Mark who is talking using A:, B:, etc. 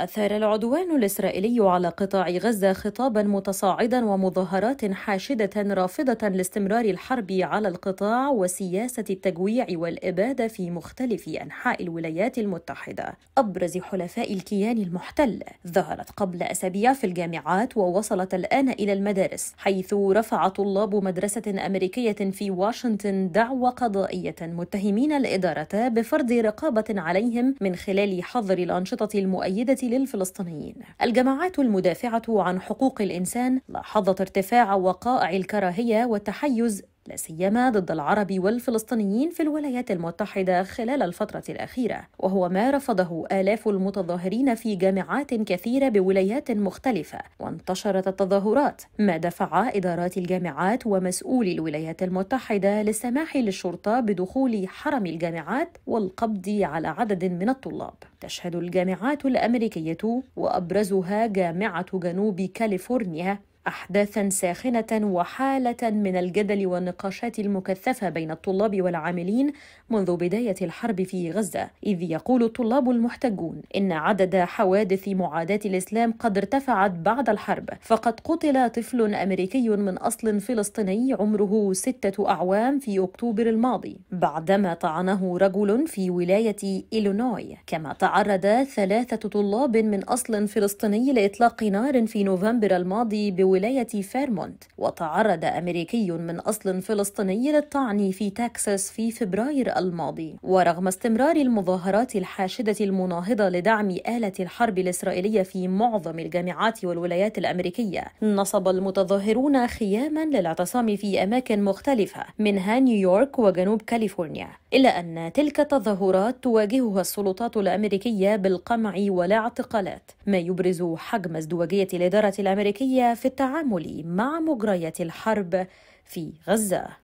A: أثار العدوان الإسرائيلي على قطاع غزة خطابا متصاعدا ومظاهرات حاشدة رافضة لاستمرار الحرب على القطاع وسياسة التجويع والإبادة في مختلف أنحاء الولايات المتحدة. أبرز حلفاء الكيان المحتل ظهرت قبل أسابيع في الجامعات ووصلت الآن إلى المدارس، حيث رفع طلاب مدرسة أمريكية في واشنطن دعوى قضائية متهمين الإدارة بفرض رقابة عليهم من خلال حظر الأنشطة المؤيدة للفلسطينيين الجماعات المدافعة عن حقوق الإنسان لاحظت ارتفاع وقائع الكراهية والتحيز لا سيما ضد العرب والفلسطينيين في الولايات المتحدة خلال الفترة الأخيرة، وهو ما رفضه آلاف المتظاهرين في جامعات كثيرة بولايات مختلفة، وانتشرت التظاهرات، ما دفع إدارات الجامعات ومسؤولي الولايات المتحدة للسماح للشرطة بدخول حرم الجامعات والقبض على عدد من الطلاب. تشهد الجامعات الأمريكية وأبرزها جامعة جنوب كاليفورنيا احداثا ساخنه وحاله من الجدل والنقاشات المكثفه بين الطلاب والعاملين منذ بدايه الحرب في غزه اذ يقول الطلاب المحتجون ان عدد حوادث معاداه الاسلام قد ارتفعت بعد الحرب فقد قتل طفل امريكي من اصل فلسطيني عمره سته اعوام في اكتوبر الماضي بعدما طعنه رجل في ولايه الينوي كما تعرض ثلاثه طلاب من اصل فلسطيني لاطلاق نار في نوفمبر الماضي بولايه ولاية فيرمونت وتعرض أمريكي من أصل فلسطيني للطعن في تكساس في فبراير الماضي ورغم استمرار المظاهرات الحاشدة المناهضة لدعم آلة الحرب الإسرائيلية في معظم الجامعات والولايات الأمريكية نصب المتظاهرون خياما للاعتصام في أماكن مختلفة منها نيويورك وجنوب كاليفورنيا إلا أن تلك التظاهرات تواجهها السلطات الأمريكية بالقمع والاعتقالات ما يبرز حجم ازدواجية الإدارة الأمريكية في التعامل التعامل مع مجريات الحرب في غزه